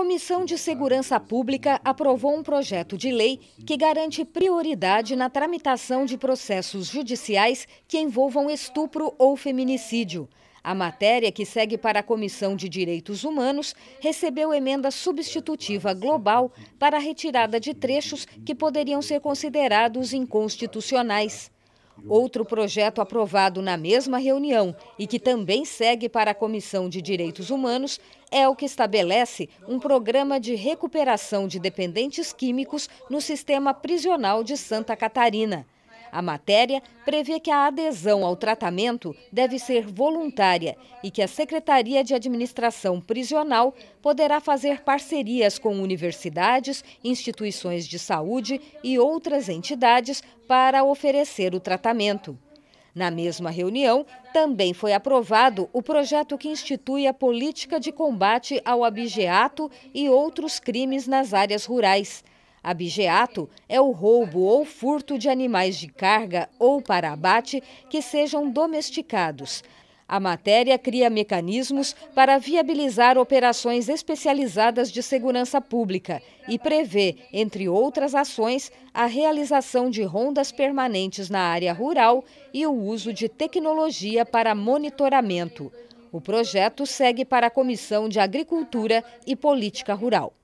Comissão de Segurança Pública aprovou um projeto de lei que garante prioridade na tramitação de processos judiciais que envolvam estupro ou feminicídio. A matéria, que segue para a Comissão de Direitos Humanos, recebeu emenda substitutiva global para a retirada de trechos que poderiam ser considerados inconstitucionais. Outro projeto aprovado na mesma reunião e que também segue para a Comissão de Direitos Humanos é o que estabelece um programa de recuperação de dependentes químicos no sistema prisional de Santa Catarina. A matéria prevê que a adesão ao tratamento deve ser voluntária e que a Secretaria de Administração Prisional poderá fazer parcerias com universidades, instituições de saúde e outras entidades para oferecer o tratamento. Na mesma reunião, também foi aprovado o projeto que institui a política de combate ao abigeato e outros crimes nas áreas rurais. Abigeato é o roubo ou furto de animais de carga ou para abate que sejam domesticados. A matéria cria mecanismos para viabilizar operações especializadas de segurança pública e prevê, entre outras ações, a realização de rondas permanentes na área rural e o uso de tecnologia para monitoramento. O projeto segue para a Comissão de Agricultura e Política Rural.